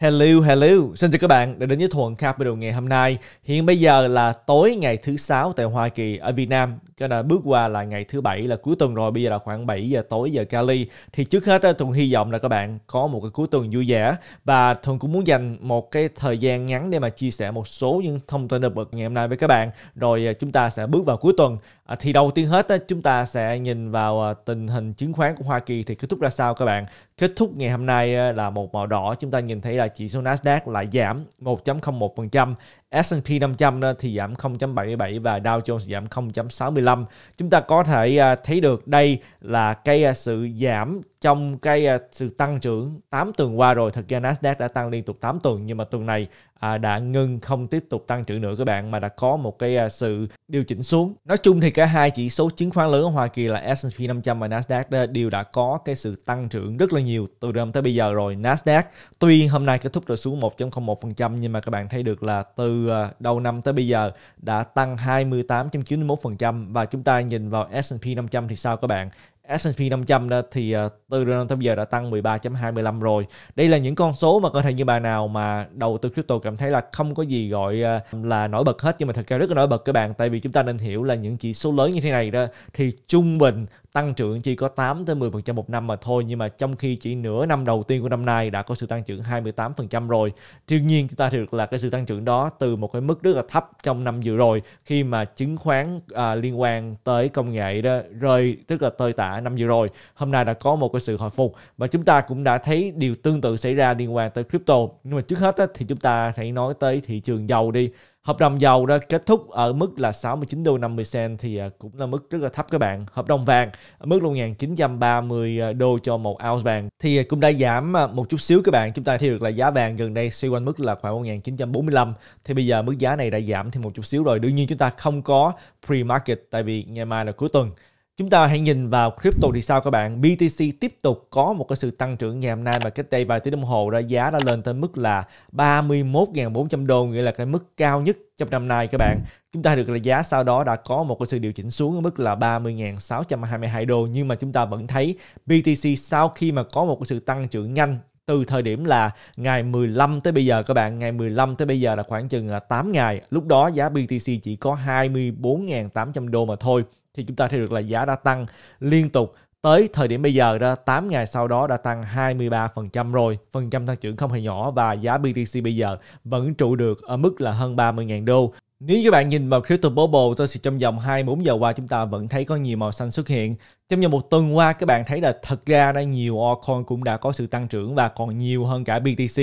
Hello, hello. Xin chào các bạn đã đến với Thuận Capital ngày hôm nay. Hiện bây giờ là tối ngày thứ sáu tại Hoa Kỳ ở Việt Nam. Cho nên bước qua là ngày thứ bảy là cuối tuần rồi. Bây giờ là khoảng 7 giờ tối giờ Cali. Thì trước hết Thuận hy vọng là các bạn có một cái cuối tuần vui vẻ. Và Thuận cũng muốn dành một cái thời gian ngắn để mà chia sẻ một số những thông tin được bật ngày hôm nay với các bạn. Rồi à, chúng ta sẽ bước vào cuối tuần. À, thì đầu tiên hết á, chúng ta sẽ nhìn vào à, tình hình chứng khoán của Hoa Kỳ thì kết thúc ra sao các bạn. Kết thúc ngày hôm nay à, là một màu đỏ, chúng ta nhìn thấy là chỉ số Nasdaq lại giảm 1.01%, S&P 500 thì giảm 0.77 và Dow Jones giảm 0.65. Chúng ta có thể à, thấy được đây là cái à, sự giảm trong cái à, sự tăng trưởng 8 tuần qua rồi. Thực ra Nasdaq đã tăng liên tục 8 tuần nhưng mà tuần này đã ngưng không tiếp tục tăng trưởng nữa các bạn mà đã có một cái sự điều chỉnh xuống. Nói chung thì cả hai chỉ số chứng khoán lớn ở Hoa Kỳ là S&P 500 và Nasdaq đều đã có cái sự tăng trưởng rất là nhiều từ năm tới bây giờ rồi. Nasdaq tuy hôm nay kết thúc rồi xuống 1.01% nhưng mà các bạn thấy được là từ À, đầu năm tới bây giờ đã tăng 28.91% và chúng ta nhìn vào S&P 500 thì sao các bạn? S&P 500 đó thì à, từ đầu năm tới giờ đã tăng 13.25 rồi. Đây là những con số mà có thể như bà nào mà đầu tư crypto cảm thấy là không có gì gọi à, là nổi bật hết nhưng mà thật ra rất là nổi bật các bạn tại vì chúng ta nên hiểu là những chỉ số lớn như thế này đó thì trung bình tăng trưởng chỉ có 8 tới 10% một năm mà thôi nhưng mà trong khi chỉ nửa năm đầu tiên của năm nay đã có sự tăng trưởng 28% rồi. Tuy nhiên chúng ta được là cái sự tăng trưởng đó từ một cái mức rất là thấp trong năm vừa rồi khi mà chứng khoán à, liên quan tới công nghệ đó rơi tức là tơi tả năm vừa rồi. Hôm nay đã có một cái sự hồi phục và chúng ta cũng đã thấy điều tương tự xảy ra liên quan tới crypto. Nhưng mà trước hết á, thì chúng ta hãy nói tới thị trường dầu đi. Hợp đồng dầu đã kết thúc ở mức là 69 đô 50 cent thì à, cũng là mức rất là thấp các bạn. Hợp đồng vàng ở mức là 1930 đô cho một ounce vàng thì à, cũng đã giảm à, một chút xíu các bạn. Chúng ta thấy được là giá vàng gần đây xoay quanh mức là khoảng 1945 thì bây giờ mức giá này đã giảm thêm một chút xíu rồi. Đương nhiên chúng ta không có pre-market tại vì ngày mai là cuối tuần Chúng ta hãy nhìn vào crypto thì sao các bạn? BTC tiếp tục có một cái sự tăng trưởng ngày hôm nay mà cách đây vài tiếng đồng hồ ra giá đã lên tới mức là 31.400 đô, nghĩa là cái mức cao nhất trong năm nay các bạn. Chúng ta được là giá sau đó đã có một cái sự điều chỉnh xuống ở mức là 30.622 đô nhưng mà chúng ta vẫn thấy BTC sau khi mà có một cái sự tăng trưởng nhanh từ thời điểm là ngày 15 tới bây giờ các bạn, ngày 15 tới bây giờ là khoảng chừng 8 à, ngày. Lúc đó giá BTC chỉ có 24.800 đô mà thôi thì chúng ta thấy được là giá đã tăng liên tục tới thời điểm bây giờ đó 8 ngày sau đó đã tăng 23% rồi, phần trăm tăng trưởng không hề nhỏ và giá BTC bây giờ vẫn trụ được ở mức là hơn 30.000 đô. Nếu các bạn nhìn vào crypto bubble tôi sẽ trong vòng 24 giờ qua chúng ta vẫn thấy có nhiều màu xanh xuất hiện. Trong vòng một tuần qua các bạn thấy là thật ra đã nhiều altcoin cũng đã có sự tăng trưởng và còn nhiều hơn cả BTC.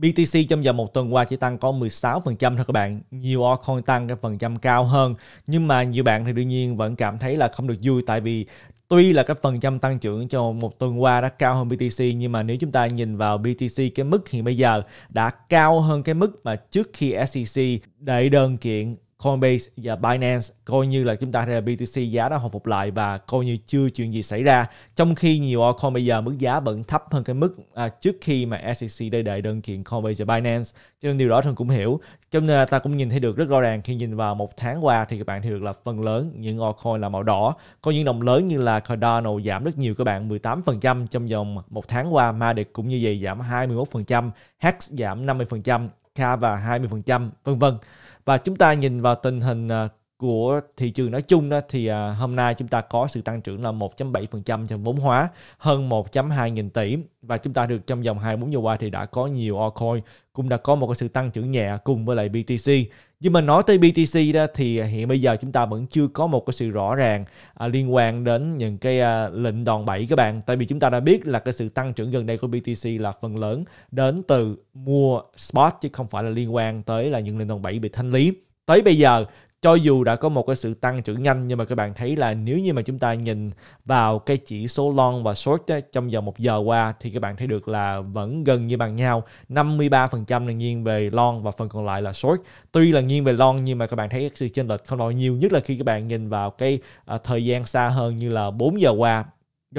BTC trong vòng một tuần qua chỉ tăng có 16% thôi các bạn. Nhiều altcoin tăng cái phần trăm cao hơn. Nhưng mà nhiều bạn thì đương nhiên vẫn cảm thấy là không được vui tại vì tuy là cái phần trăm tăng trưởng cho một tuần qua đã cao hơn BTC nhưng mà nếu chúng ta nhìn vào BTC cái mức hiện bây giờ đã cao hơn cái mức mà trước khi SEC đẩy đơn kiện Coinbase và Binance coi như là chúng ta thấy là BTC giá đã hồi phục lại và coi như chưa chuyện gì xảy ra trong khi nhiều altcoin bây giờ mức giá vẫn thấp hơn cái mức à, trước khi mà SEC đây đệ đơn kiện Coinbase và Binance cho nên điều đó thường cũng hiểu cho nên à, ta cũng nhìn thấy được rất rõ ràng khi nhìn vào một tháng qua thì các bạn thấy được là phần lớn những altcoin là màu đỏ có những đồng lớn như là Cardano giảm rất nhiều các bạn 18% trong vòng một tháng qua Matic cũng như vậy giảm 21% Hex giảm 50% K và 20% vân vân và chúng ta nhìn vào tình hình à, của thị trường nói chung đó thì à, hôm nay chúng ta có sự tăng trưởng là 1.7% trong vốn hóa hơn 1.2 nghìn tỷ và chúng ta được trong vòng 24 giờ qua thì đã có nhiều altcoin cũng đã có một cái sự tăng trưởng nhẹ cùng với lại BTC nhưng mà nói tới BTC đó thì hiện bây giờ chúng ta vẫn chưa có một cái sự rõ ràng à, liên quan đến những cái à, lệnh đòn bẩy các bạn tại vì chúng ta đã biết là cái sự tăng trưởng gần đây của BTC là phần lớn đến từ mua spot chứ không phải là liên quan tới là những lệnh đòn bẩy bị thanh lý tới bây giờ cho dù đã có một cái sự tăng trưởng nhanh nhưng mà các bạn thấy là nếu như mà chúng ta nhìn vào cái chỉ số long và short ấy, trong vòng một giờ qua thì các bạn thấy được là vẫn gần như bằng nhau 53% là nghiêng về long và phần còn lại là short tuy là nghiêng về long nhưng mà các bạn thấy sự chênh lệch không bao nhiều nhất là khi các bạn nhìn vào cái uh, thời gian xa hơn như là 4 giờ qua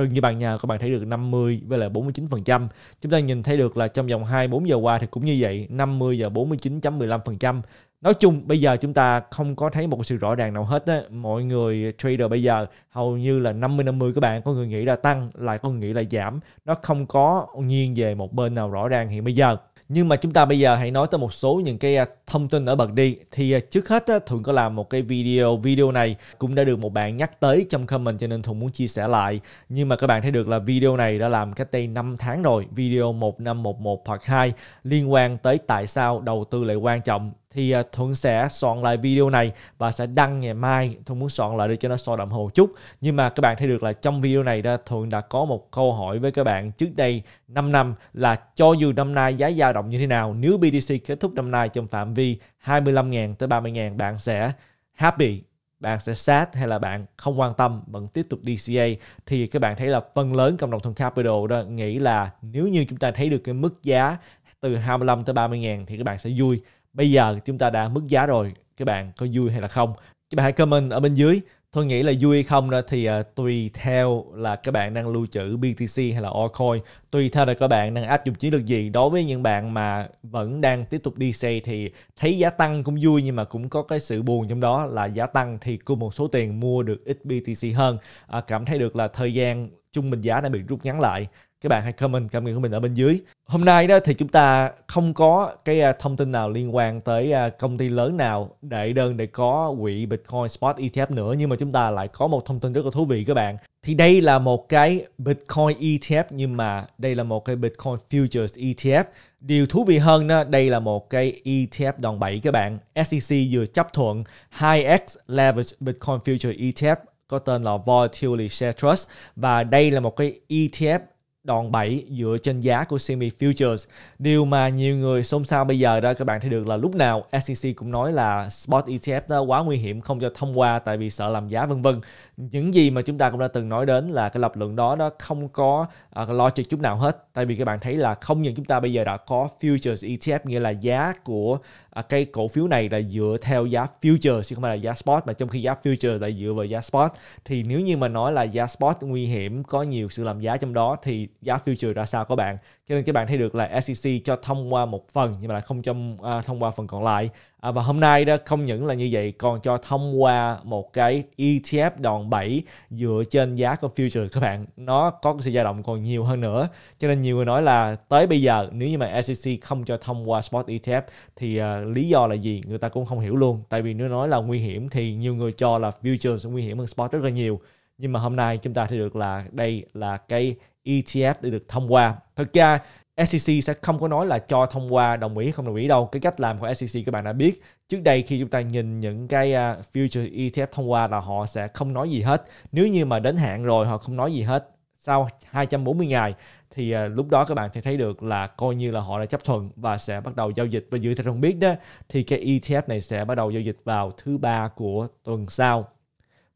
gần như bàn nhà các bạn thấy được 50 với lại 49%. Chúng ta nhìn thấy được là trong vòng 24 giờ qua thì cũng như vậy, 50 và 49.15%. Nói chung bây giờ chúng ta không có thấy một sự rõ ràng nào hết á. Mọi người trader bây giờ hầu như là 50 50 các bạn, có người nghĩ là tăng, lại có người nghĩ là giảm, nó không có nghiêng về một bên nào rõ ràng hiện bây giờ nhưng mà chúng ta bây giờ hãy nói tới một số những cái à, thông tin ở bật đi thì à, trước hết thuận có làm một cái video video này cũng đã được một bạn nhắc tới trong comment cho nên thuận muốn chia sẻ lại nhưng mà các bạn thấy được là video này đã làm cách đây 5 tháng rồi video 1511 hoặc 2 liên quan tới tại sao đầu tư lại quan trọng thì à, Thuận sẽ soạn lại video này và sẽ đăng ngày mai Thuận muốn soạn lại để cho nó so đậm hồ chút nhưng mà các bạn thấy được là trong video này đó Thuận đã có một câu hỏi với các bạn trước đây 5 năm là cho dù năm nay giá dao động như thế nào nếu BTC kết thúc năm nay trong phạm vi 25.000 tới 30.000 bạn sẽ happy bạn sẽ sát hay là bạn không quan tâm vẫn tiếp tục DCA thì các bạn thấy là phần lớn cộng đồng thuần capital đó nghĩ là nếu như chúng ta thấy được cái mức giá từ 25 tới 30 ngàn thì các bạn sẽ vui bây giờ chúng ta đã mức giá rồi các bạn có vui hay là không các bạn hãy comment ở bên dưới tôi nghĩ là vui hay không đó thì uh, tùy theo là các bạn đang lưu trữ BTC hay là altcoin tùy theo là các bạn đang áp dụng chiến lược gì đối với những bạn mà vẫn đang tiếp tục đi xe thì thấy giá tăng cũng vui nhưng mà cũng có cái sự buồn trong đó là giá tăng thì cùng một số tiền mua được ít BTC hơn à, cảm thấy được là thời gian trung bình giá đã bị rút ngắn lại các bạn hãy comment cảm nghĩ của mình ở bên dưới hôm nay đó thì chúng ta không có cái à, thông tin nào liên quan tới à, công ty lớn nào đệ đơn để có quỹ Bitcoin Spot ETF nữa nhưng mà chúng ta lại có một thông tin rất là thú vị các bạn thì đây là một cái Bitcoin ETF nhưng mà đây là một cái Bitcoin Futures ETF điều thú vị hơn đó đây là một cái ETF đòn bẩy các bạn SEC vừa chấp thuận 2x Leverage Bitcoin futures ETF có tên là Volatility Share Trust và đây là một cái ETF đòn bẩy dựa trên giá của semi futures. Điều mà nhiều người xôn xao bây giờ đó các bạn thấy được là lúc nào SEC cũng nói là spot ETF đó quá nguy hiểm không cho thông qua tại vì sợ làm giá vân vân. Những gì mà chúng ta cũng đã từng nói đến là cái lập luận đó đó không có uh, logic chút nào hết. Tại vì các bạn thấy là không những chúng ta bây giờ đã có futures ETF nghĩa là giá của À, cái cổ phiếu này là dựa theo giá future chứ không phải là giá spot mà trong khi giá future lại dựa vào giá spot thì nếu như mà nói là giá spot nguy hiểm có nhiều sự làm giá trong đó thì giá future ra sao các bạn cho nên các bạn thấy được là SEC cho thông qua một phần nhưng mà là không cho uh, thông qua phần còn lại À, và hôm nay đó không những là như vậy còn cho thông qua một cái ETF đòn bẩy dựa trên giá của future các bạn nó có sự dao động còn nhiều hơn nữa cho nên nhiều người nói là tới bây giờ nếu như mà SEC không cho thông qua spot ETF thì uh, lý do là gì người ta cũng không hiểu luôn tại vì nếu nói là nguy hiểm thì nhiều người cho là future sẽ nguy hiểm hơn spot rất là nhiều nhưng mà hôm nay chúng ta thấy được là đây là cái ETF để được thông qua. Thực ra SEC sẽ không có nói là cho thông qua đồng ý không đồng ý đâu. Cái cách làm của SEC các bạn đã biết. Trước đây khi chúng ta nhìn những cái uh, future ETF thông qua là họ sẽ không nói gì hết. Nếu như mà đến hạn rồi họ không nói gì hết sau 240 ngày thì uh, lúc đó các bạn sẽ thấy được là coi như là họ đã chấp thuận và sẽ bắt đầu giao dịch và dự theo không biết đó thì cái ETF này sẽ bắt đầu giao dịch vào thứ ba của tuần sau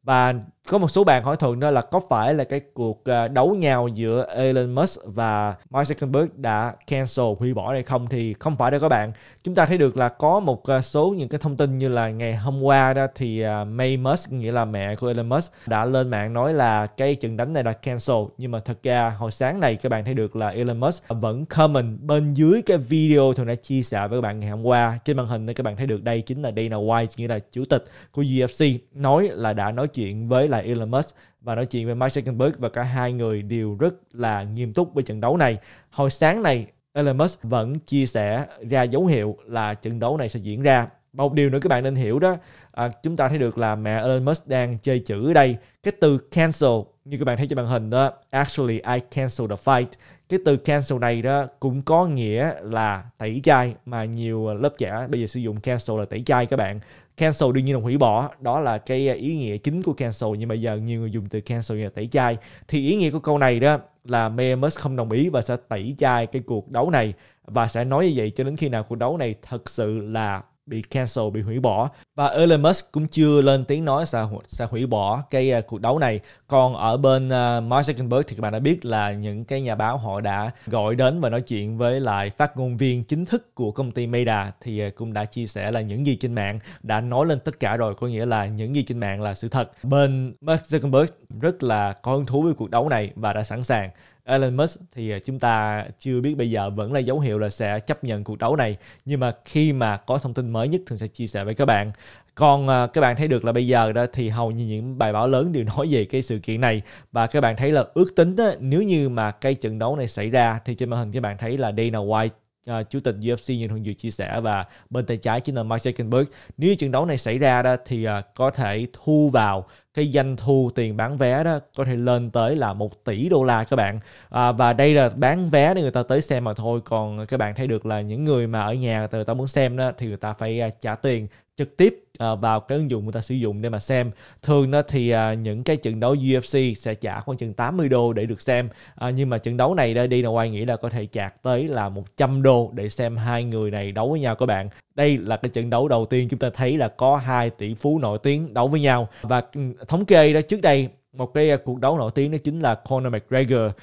và có một số bạn hỏi thuận đó là có phải là cái cuộc à, đấu nhau giữa Elon Musk và Mark Zuckerberg đã cancel hủy bỏ hay không thì không phải đâu các bạn chúng ta thấy được là có một à, số những cái thông tin như là ngày hôm qua đó thì à, May Musk nghĩa là mẹ của Elon Musk đã lên mạng nói là cái trận đánh này đã cancel nhưng mà thật ra hồi sáng này các bạn thấy được là Elon Musk vẫn comment bên dưới cái video thường đã chia sẻ với các bạn ngày hôm qua trên màn hình các bạn thấy được đây chính là Dana White nghĩa là chủ tịch của UFC nói là đã nói chuyện với lại Elon Musk và nói chuyện với Mark Zuckerberg và cả hai người đều rất là nghiêm túc với trận đấu này. Hồi sáng này Elon Musk vẫn chia sẻ ra dấu hiệu là trận đấu này sẽ diễn ra. Một điều nữa các bạn nên hiểu đó, à, chúng ta thấy được là mẹ Elon Musk đang chơi chữ ở đây. Cái từ cancel như các bạn thấy trên màn hình đó, actually I cancel the fight. Cái từ cancel này đó cũng có nghĩa là tẩy chay mà nhiều lớp trẻ bây giờ sử dụng cancel là tẩy chay các bạn cancel đương nhiên là hủy bỏ đó là cái à, ý nghĩa chính của cancel nhưng bây giờ nhiều người dùng từ cancel như là tẩy chay thì ý nghĩa của câu này đó là Memus không đồng ý và sẽ tẩy chay cái cuộc đấu này và sẽ nói như vậy cho đến khi nào cuộc đấu này thật sự là bị cancel bị hủy bỏ và Elon Musk cũng chưa lên tiếng nói sẽ sẽ hủy bỏ cái uh, cuộc đấu này còn ở bên uh, Mark Zuckerberg thì các bạn đã biết là những cái nhà báo họ đã gọi đến và nói chuyện với lại phát ngôn viên chính thức của công ty Meta thì uh, cũng đã chia sẻ là những gì trên mạng đã nói lên tất cả rồi có nghĩa là những gì trên mạng là sự thật bên Mark Zuckerberg rất là có hứng thú với cuộc đấu này và đã sẵn sàng Elon Musk thì à, chúng ta chưa biết bây giờ vẫn là dấu hiệu là sẽ chấp nhận cuộc đấu này nhưng mà khi mà có thông tin mới nhất thường sẽ chia sẻ với các bạn còn à, các bạn thấy được là bây giờ đó thì hầu như những bài báo lớn đều nói về cái sự kiện này và các bạn thấy là ước tính đó, nếu như mà cái trận đấu này xảy ra thì trên màn hình các bạn thấy là Dana White uh, chủ tịch UFC như thường vừa chia sẻ và bên tay trái chính là Mark Zuckerberg nếu trận đấu này xảy ra đó thì uh, có thể thu vào cái doanh thu tiền bán vé đó có thể lên tới là 1 tỷ đô la các bạn à, và đây là bán vé để người ta tới xem mà thôi còn các bạn thấy được là những người mà ở nhà người ta muốn xem đó thì người ta phải à, trả tiền trực tiếp à, vào cái ứng dụng người ta sử dụng để mà xem thường đó thì à, những cái trận đấu UFC sẽ trả khoảng chừng 80 đô để được xem à, nhưng mà trận đấu này đi là quay nghĩ là có thể chạc tới là 100 đô để xem hai người này đấu với nhau các bạn đây là cái trận đấu đầu tiên chúng ta thấy là có hai tỷ phú nổi tiếng đấu với nhau và ừ, thống kê đó trước đây một cái à, cuộc đấu nổi tiếng đó chính là Conor McGregor uh,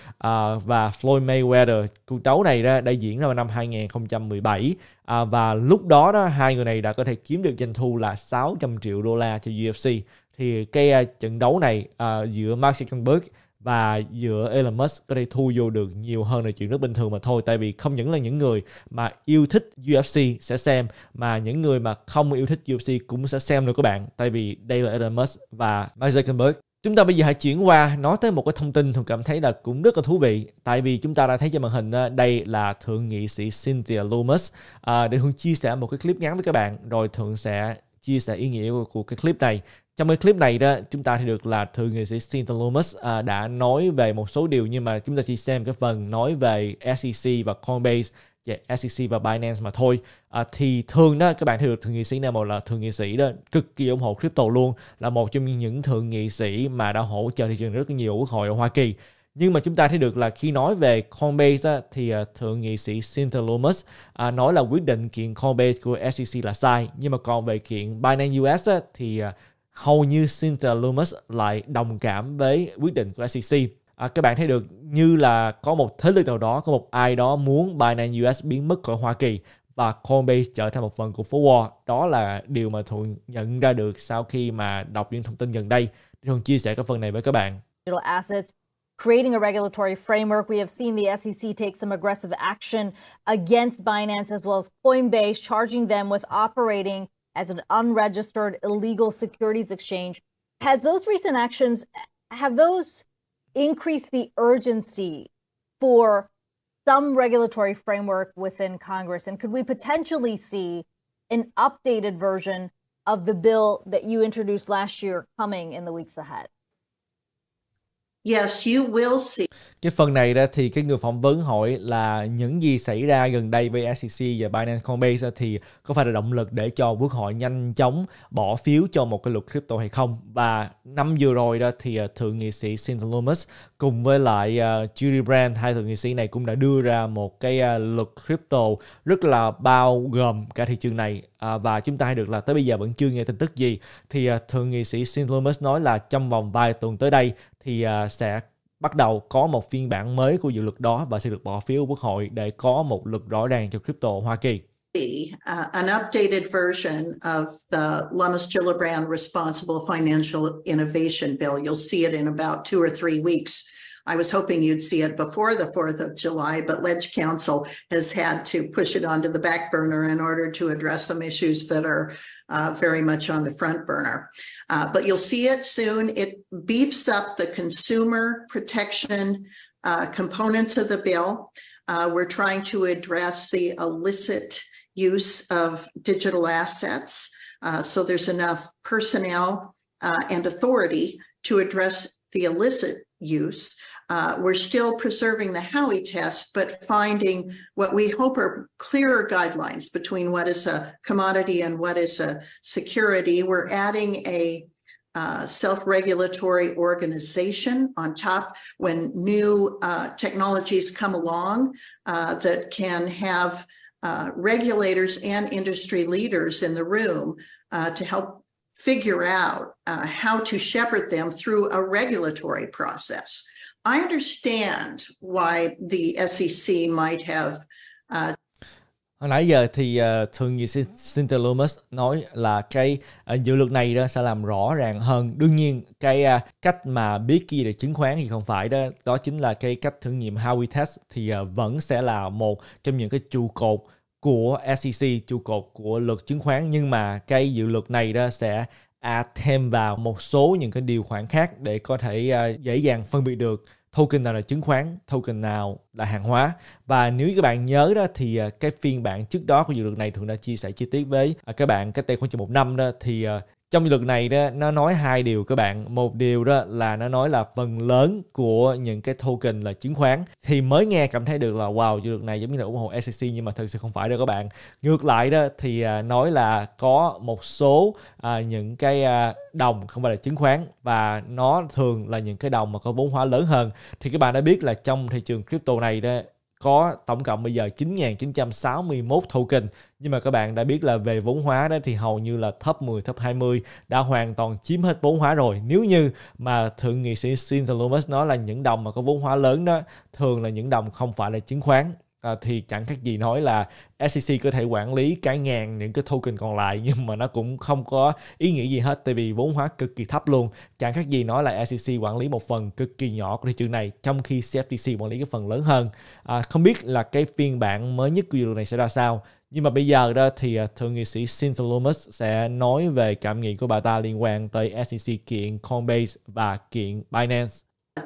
và Floyd Mayweather. Cuộc đấu này đó đã diễn ra vào năm 2017 uh, à, và lúc đó đó hai người này đã có thể kiếm được doanh thu là 600 triệu đô la cho UFC. Thì cái uh, trận đấu này uh, giữa Mark Zuckerberg và giữa Elon Musk có thể thu vô được nhiều hơn là chuyện rất bình thường mà thôi tại vì không những là những người mà yêu thích UFC sẽ xem mà những người mà không yêu thích UFC cũng sẽ xem được các bạn tại vì đây là Elon Musk và Mark Zuckerberg Chúng ta bây giờ hãy chuyển qua nói tới một cái thông tin tôi cảm thấy là cũng rất là thú vị tại vì chúng ta đã thấy trên màn hình đây là thượng nghị sĩ Cynthia Loomis à, để Hương chia sẻ một cái clip ngắn với các bạn rồi Thượng sẽ chia sẻ ý nghĩa của, của cái clip này trong cái clip này đó chúng ta thì được là thượng nghệ sĩ Cynthia Loomis à, đã nói về một số điều nhưng mà chúng ta chỉ xem cái phần nói về SEC và Coinbase về dạ, SEC và Binance mà thôi à, thì thường đó các bạn thấy được thượng nghị sĩ nào là thượng nghị sĩ đó cực kỳ ủng hộ crypto luôn là một trong những thượng nghị sĩ mà đã hỗ trợ thị trường rất nhiều quốc hội ở Hoa Kỳ nhưng mà chúng ta thấy được là khi nói về Coinbase á, thì uh, thượng nghị sĩ Cynthia Lumos uh, nói là quyết định kiện Coinbase của SEC là sai nhưng mà còn về kiện Binance US á, thì uh, hầu như Cynthia Lummis lại đồng cảm với quyết định của SEC. À, các bạn thấy được như là có một thế lực nào đó, có một ai đó muốn Binance US biến mất khỏi Hoa Kỳ và Coinbase trở thành một phần của phố Wall. Đó là điều mà Thuận nhận ra được sau khi mà đọc những thông tin gần đây. Thuận chia sẻ cái phần này với các bạn. creating a regulatory framework. We have seen the SEC take some aggressive action against Binance as well as Coinbase, charging them with operating as an unregistered illegal securities exchange. Has those recent actions have those increased the urgency for some regulatory framework within Congress? And could we potentially see an updated version of the bill that you introduced last year coming in the weeks ahead? Yes, you will see. Cái phần này đó thì cái người phỏng vấn hỏi là những gì xảy ra gần đây với SEC và Binance Coinbase thì có phải là động lực để cho quốc hội nhanh chóng bỏ phiếu cho một cái luật crypto hay không? Và năm vừa rồi đó thì à, thượng nghị sĩ Cynthia Lummis cùng với lại à, Judy Brand hai thượng nghị sĩ này cũng đã đưa ra một cái à, luật crypto rất là bao gồm cả thị trường này và chúng ta hay được là tới bây giờ vẫn chưa nghe tin tức gì thì thượng nghị sĩ Sin Loomis nói là trong vòng vài tuần tới đây thì à, sẽ bắt đầu có một phiên bản mới của dự luật đó và sẽ được bỏ phiếu quốc hội để có một luật rõ ràng cho crypto Hoa Kỳ. Uh, an updated version of the Lummis Gillibrand Responsible Financial Innovation Bill. You'll see it in about two or three weeks. I was hoping you'd see it before the 4th of July, but Ledge Council has had to push it onto the back burner in order to address some issues that are uh, very much on the front burner. Uh, but you'll see it soon. It beefs up the consumer protection uh, components of the bill. Uh, we're trying to address the illicit use of digital assets. Uh, so there's enough personnel uh, and authority to address the illicit use, uh, we're still preserving the Howey test, but finding what we hope are clearer guidelines between what is a commodity and what is a security. We're adding a uh, self-regulatory organization on top when new uh, technologies come along uh, that can have uh, regulators and industry leaders in the room uh, to help figure out how to shepherd them through a regulatory process. I understand why the SEC might have uh, Hồi nãy giờ thì uh, ờ, thường như Cynthia Lomas nói là cái uh, dự luật này đó sẽ làm rõ ràng hơn. Đương nhiên cái uh, cách mà biết kia để chứng khoán thì không phải đó, đó chính là cái cách thử nghiệm Howey test thì uh, vẫn sẽ là một trong những cái trụ cột của SEC, trụ cột của luật chứng khoán nhưng mà cái dự luật này đó sẽ add thêm vào một số những cái điều khoản khác để có thể uh, dễ dàng phân biệt được token nào là chứng khoán, token nào là hàng hóa. Và nếu các bạn nhớ đó thì à, cái phiên bản trước đó của dự luật này thường đã chia sẻ chi tiết với à, các bạn cách đây khoảng chừng một năm đó thì à, trong luật này đó nó nói hai điều các bạn một điều đó là nó nói là phần lớn của những cái token là chứng khoán thì mới nghe cảm thấy được là wow dự luật này giống như là ủng hộ SEC nhưng mà thực sự không phải đâu các bạn ngược lại đó thì à, nói là có một số à, những cái à, đồng không phải là chứng khoán và nó thường là những cái đồng mà có vốn hóa lớn hơn thì các bạn đã biết là trong thị trường crypto này đó có tổng cộng bây giờ 9.961 token. Nhưng mà các bạn đã biết là về vốn hóa đó thì hầu như là top 10, top 20 đã hoàn toàn chiếm hết vốn hóa rồi. Nếu như mà thượng nghị sĩ Cynthia Loomis nói là những đồng mà có vốn hóa lớn đó thường là những đồng không phải là chứng khoán à, thì chẳng khác gì nói là SEC có thể quản lý cả ngàn những cái token còn lại nhưng mà nó cũng không có ý nghĩa gì hết tại vì vốn hóa cực kỳ thấp luôn chẳng khác gì nói là SEC quản lý một phần cực kỳ nhỏ của thị trường này trong khi CFTC quản lý cái phần lớn hơn à, không biết là cái phiên bản mới nhất của điều này sẽ ra sao nhưng mà bây giờ đó thì ờ, thượng nghị sĩ Cynthia Lummis sẽ nói về cảm nghĩ của bà ta liên quan tới SEC kiện Coinbase và kiện Binance.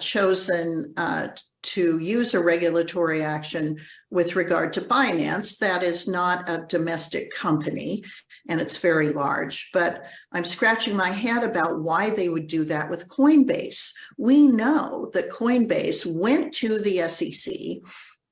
Chosen uh, to use a regulatory action with regard to Binance. That is not a domestic company and it's very large. But I'm scratching my head about why they would do that with Coinbase. We know that Coinbase went to the SEC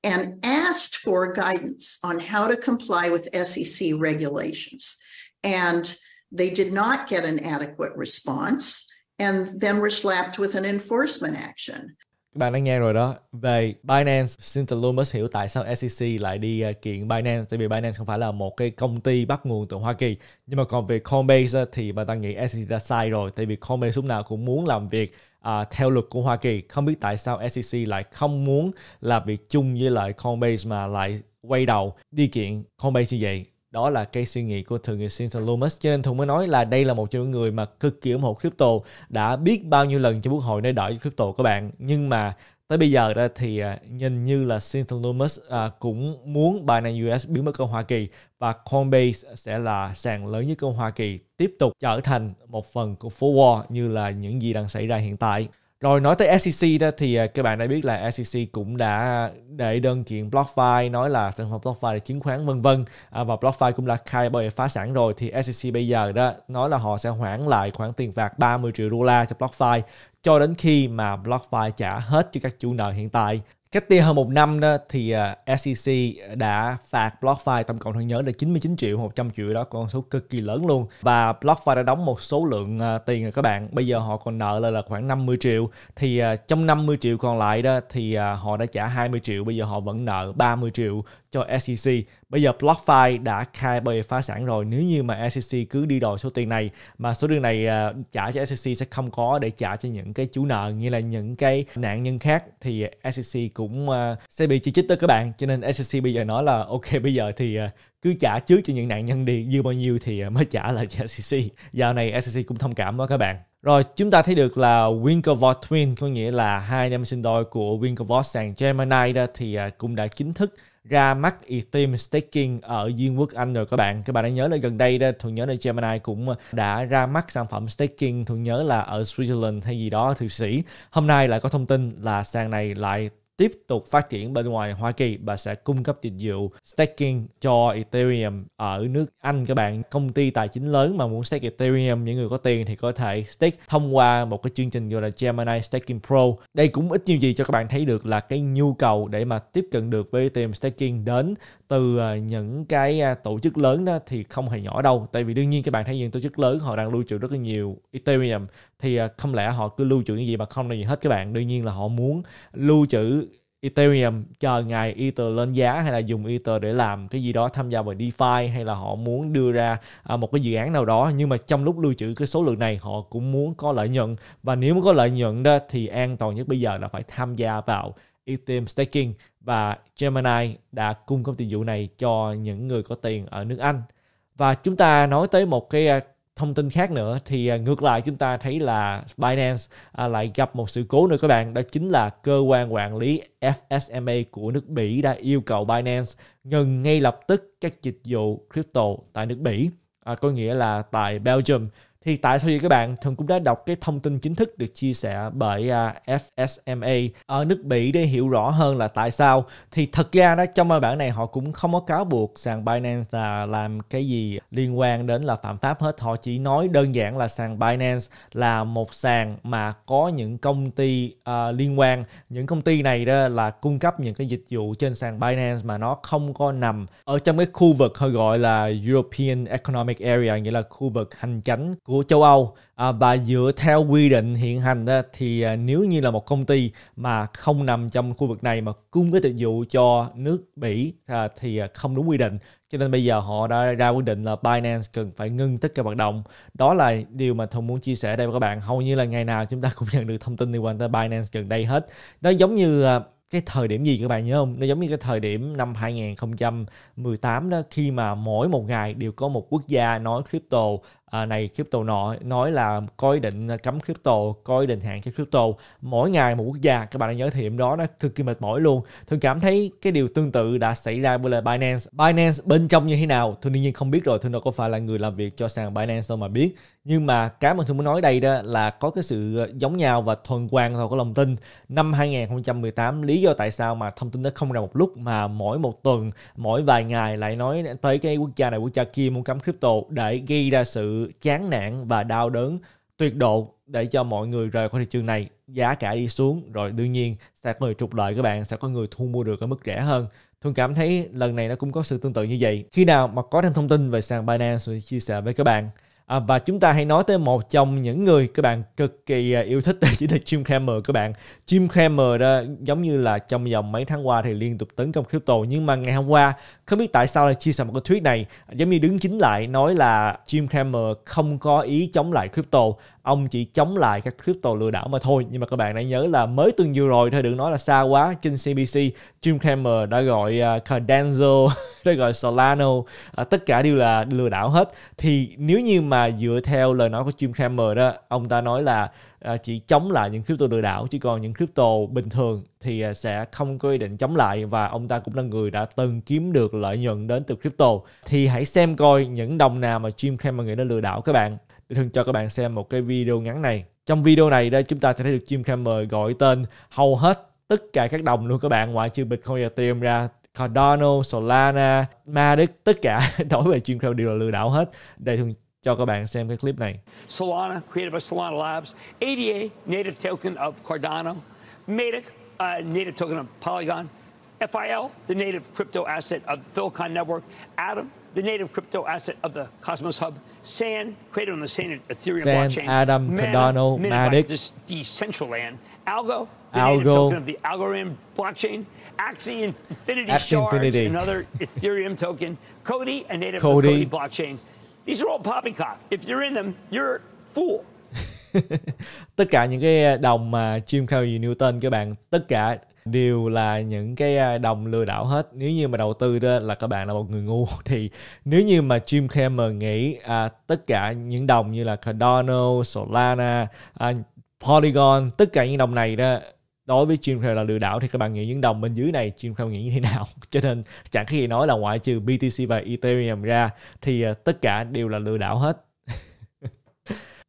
and asked for guidance on how to comply with SEC regulations. And they did not get an adequate response and then were slapped with an enforcement action. các bạn đã nghe rồi đó về Binance Cynthia Loomis hiểu tại sao SEC lại đi à, kiện Binance tại vì Binance không phải là một cái công ty bắt nguồn từ Hoa Kỳ nhưng mà còn về Coinbase à, thì bà ta nghĩ SEC đã sai rồi tại vì Coinbase lúc nào cũng muốn làm việc uh, theo luật của Hoa Kỳ không biết tại sao SEC lại không muốn làm việc chung với lại Coinbase mà lại quay đầu đi kiện Coinbase như vậy đó là cái suy nghĩ của thượng nghị sĩ Lummis cho nên Thùng mới nói là đây là một trong những người mà cực kỳ ủng hộ crypto đã biết bao nhiêu lần cho quốc hội nơi đợi crypto các bạn nhưng mà tới bây giờ đó thì à, nhìn như là Cynthia Lummis à, cũng muốn Binance US biến mất ở Hoa Kỳ và Coinbase sẽ là sàn lớn nhất ở Hoa Kỳ tiếp tục trở thành một phần của phố War như là những gì đang xảy ra hiện tại rồi nói tới SEC đó thì à, các bạn đã biết là SEC cũng đã để đơn kiện BlockFi nói là sản phẩm BlockFi là chứng khoán vân vân à, và BlockFi cũng đã khai bởi phá sản rồi thì SEC bây giờ đó nói là họ sẽ hoãn lại khoản tiền phạt 30 triệu đô la cho BlockFi cho đến khi mà BlockFi trả hết cho các chủ nợ hiện tại Cách đây hơn một năm đó thì à, SEC đã phạt BlockFi tổng cộng thương nhớ là 99 triệu 100 triệu đó con số cực kỳ lớn luôn và BlockFi đã đóng một số lượng à, tiền rồi các bạn bây giờ họ còn nợ là, là khoảng 50 triệu thì uh, trong 50 triệu còn lại đó thì họ đã trả 20 triệu bây giờ họ vẫn nợ 30 triệu cho SEC Bây giờ BlockFi đã khai bày phá sản rồi. Nếu như mà SEC cứ đi đòi số tiền này mà số tiền này à, trả cho SEC sẽ không có để trả cho những cái chủ nợ như là những cái nạn nhân khác thì SEC cũng à, sẽ bị chỉ trích tới các bạn. Cho nên SEC bây giờ nói là ok bây giờ thì à, cứ trả trước cho những nạn nhân đi dư bao nhiêu thì mới trả lại cho SEC. Dạo này SEC cũng thông cảm đó các bạn. Rồi chúng ta thấy được là Winklevoss Twin có nghĩa là hai nam sinh đôi của Winklevoss and Gemini đó thì cũng đã chính thức ra mắt Ethereum staking ở Duyên Quốc Anh rồi các bạn. Các bạn đã nhớ là gần đây đó, thường nhớ là Gemini cũng đã ra mắt sản phẩm staking thường nhớ là ở Switzerland hay gì đó Thụy Sĩ. Hôm nay lại có thông tin là sàn này lại tiếp tục phát triển bên ngoài Hoa Kỳ và sẽ cung cấp dịch vụ staking cho Ethereum ở nước Anh các bạn. Công ty tài chính lớn mà muốn stake Ethereum, những người có tiền thì có thể stake thông qua một cái chương trình gọi là Gemini Staking Pro. Đây cũng ít nhiều gì cho các bạn thấy được là cái nhu cầu để mà tiếp cận được với Ethereum staking đến từ à, những cái à, tổ chức lớn đó thì không hề nhỏ đâu tại vì đương nhiên các bạn thấy những tổ chức lớn họ đang lưu trữ rất là nhiều Ethereum thì à, không lẽ họ cứ lưu trữ những gì mà không là gì hết các bạn đương nhiên là họ muốn lưu trữ Ethereum chờ ngày Ether lên giá hay là dùng Ether để làm cái gì đó tham gia vào DeFi hay là họ muốn đưa ra một cái dự án nào đó nhưng mà trong lúc lưu trữ cái số lượng này họ cũng muốn có lợi nhuận và nếu muốn có lợi nhuận đó thì an toàn nhất bây giờ là phải tham gia vào Ethereum staking và Gemini đã cung cấp dịch vụ này cho những người có tiền ở nước Anh. Và chúng ta nói tới một cái à, thông tin khác nữa thì à, ngược lại chúng ta thấy là Binance à, lại gặp một sự cố nữa các bạn đó chính là cơ quan quản lý FSMA của nước Mỹ đã yêu cầu Binance ngừng ngay lập tức các dịch vụ crypto tại nước Mỹ à, có nghĩa là tại Belgium thì tại sao vậy các bạn thường cũng đã đọc cái thông tin chính thức được chia sẻ bởi à, FSMA ở nước Mỹ để hiểu rõ hơn là tại sao thì thật ra đó trong bài bản này họ cũng không có cáo buộc sàn Binance là làm cái gì liên quan đến là phạm pháp hết họ chỉ nói đơn giản là sàn Binance là một sàn mà có những công ty uh, liên quan những công ty này đó là cung cấp những cái dịch vụ trên sàn Binance mà nó không có nằm ở trong cái khu vực họ gọi là European Economic Area nghĩa là khu vực hành chánh của châu Âu à, và dựa theo quy định hiện hành đó, thì à, nếu như là một công ty mà không nằm trong khu vực này mà cung cái dịch vụ cho nước Bỉ à, thì à, không đúng quy định cho nên bây giờ họ đã ra quyết định là Binance cần phải ngưng tất cả hoạt động đó là điều mà Thùng muốn chia sẻ đây với các bạn hầu như là ngày nào chúng ta cũng nhận được thông tin liên quan tới Binance gần đây hết nó giống như à, cái thời điểm gì các bạn nhớ không? Nó giống như cái thời điểm năm 2018 đó khi mà mỗi một ngày đều có một quốc gia nói crypto à, này crypto nọ nói là có ý định à, cấm crypto có ý định hạn chế crypto mỗi ngày một quốc gia các bạn đã nhớ thì điểm đó nó cực kỳ mệt mỏi luôn thường cảm thấy cái điều tương tự đã xảy ra với lại binance binance bên trong như thế nào thường đương nhiên không biết rồi thường đâu có phải là người làm việc cho sàn binance đâu mà biết nhưng mà cái mà tôi muốn nói đây đó là có cái sự à, giống nhau và thuần quan thôi có lòng tin năm 2018 lý do tại sao mà thông tin nó không ra một lúc mà mỗi một tuần mỗi vài ngày lại nói tới cái quốc gia này quốc gia kia muốn cấm crypto để gây ra sự chán nản và đau đớn tuyệt độ để cho mọi người rời khỏi thị trường này giá cả đi xuống rồi đương nhiên sẽ có người trục lợi các bạn sẽ có người thu mua được ở mức rẻ hơn Thường cảm thấy lần này nó cũng có sự tương tự như vậy. Khi nào mà có thêm thông tin về sàn Binance sẽ chia sẻ với các bạn. À, và chúng ta hãy nói tới một trong những người các bạn cực kỳ à, yêu thích đó chính là Jim Cramer các bạn. Jim Cramer đó giống như là trong vòng mấy tháng qua thì liên tục tấn công crypto nhưng mà ngày hôm qua không biết tại sao lại chia sẻ một cái thuyết này giống như đứng chính lại nói là Jim Cramer không có ý chống lại crypto ông chỉ chống lại các crypto lừa đảo mà thôi nhưng mà các bạn đã nhớ là mới tuần vừa rồi thôi đừng nói là xa quá trên CBC Jim Cramer đã gọi uh, Cardanzo đã gọi Solano à, tất cả đều là lừa đảo hết thì nếu như mà dựa theo lời nói của Jim Cramer đó ông ta nói là à, chỉ chống lại những crypto lừa đảo chứ còn những crypto bình thường thì sẽ không có ý định chống lại và ông ta cũng là người đã từng kiếm được lợi nhuận đến từ crypto thì hãy xem coi những đồng nào mà Jim Cramer nghĩ nó lừa đảo các bạn để Hưng cho các bạn xem một cái video ngắn này. Trong video này đây chúng ta sẽ thấy được Jim Cramer gọi tên hầu hết tất cả các đồng luôn các bạn ngoại trừ Bitcoin và Ethereum ra Cardano, Solana, Matic tất cả đối với Jim Cramer đều là lừa đảo hết. Đây Hưng cho các bạn xem cái clip này. Solana created by Solana Labs, ADA native token of Cardano, Matic uh, native token of Polygon, FIL the native crypto asset of Philcon network, Adam the native crypto asset of the Cosmos Hub, SAN, created on the SAN Ethereum San, blockchain. Adam, Mana, Cardano, Matic. This Decentraland, Algo, the Algo. native token of the Algorand blockchain, Axie Infinity Axie Shards, Infinity. another Ethereum token, Cody, a native Cody. Cody blockchain. These are all poppycock. If you're in them, you're a fool. tất cả những cái đồng mà Jim Carrey Newton các bạn, tất cả đều là những cái à, đồng lừa đảo hết nếu như mà đầu tư đó là các bạn là một người ngu thì nếu như mà Jim Cramer nghĩ à, tất cả những đồng như là Cardano, Solana, à, Polygon tất cả những đồng này đó đối với Jim Cramer là lừa đảo thì các bạn nghĩ những đồng bên dưới này Jim Cramer nghĩ như thế nào cho nên chẳng khi nói là ngoại trừ BTC và Ethereum ra thì à, tất cả đều là lừa đảo hết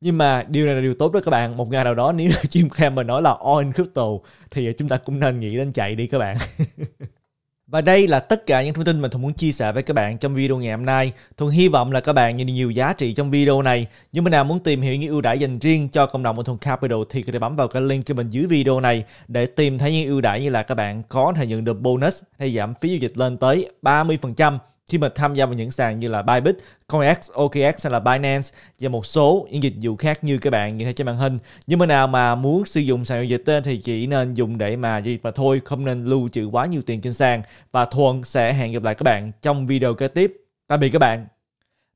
nhưng mà điều này là điều tốt đó các bạn một ngày nào đó nếu chim cam mà nói là all in crypto thì chúng ta cũng nên nghĩ đến chạy đi các bạn Và đây là tất cả những thông tin mà Thuận muốn chia sẻ với các bạn trong video ngày hôm nay. Thuận hy vọng là các bạn nhìn được nhiều giá trị trong video này. Những bạn nào muốn tìm hiểu những ưu đãi dành riêng cho cộng đồng của thùng Capital thì có thể bấm vào cái link cho bên dưới video này để tìm thấy những ưu đãi như là các bạn có thể nhận được bonus hay giảm phí giao dịch lên tới 30% khi mà tham gia vào những sàn như là Bybit, CoinEx, OKX hay là Binance và một số những dịch vụ khác như các bạn nhìn thấy trên màn hình. Nhưng mà nào mà muốn sử dụng sàn giao dịch tên thì chỉ nên dùng để mà giao dịch mà thôi, không nên lưu trữ quá nhiều tiền trên sàn. Và Thuận sẽ hẹn gặp lại các bạn trong video kế tiếp. Tạm biệt các bạn.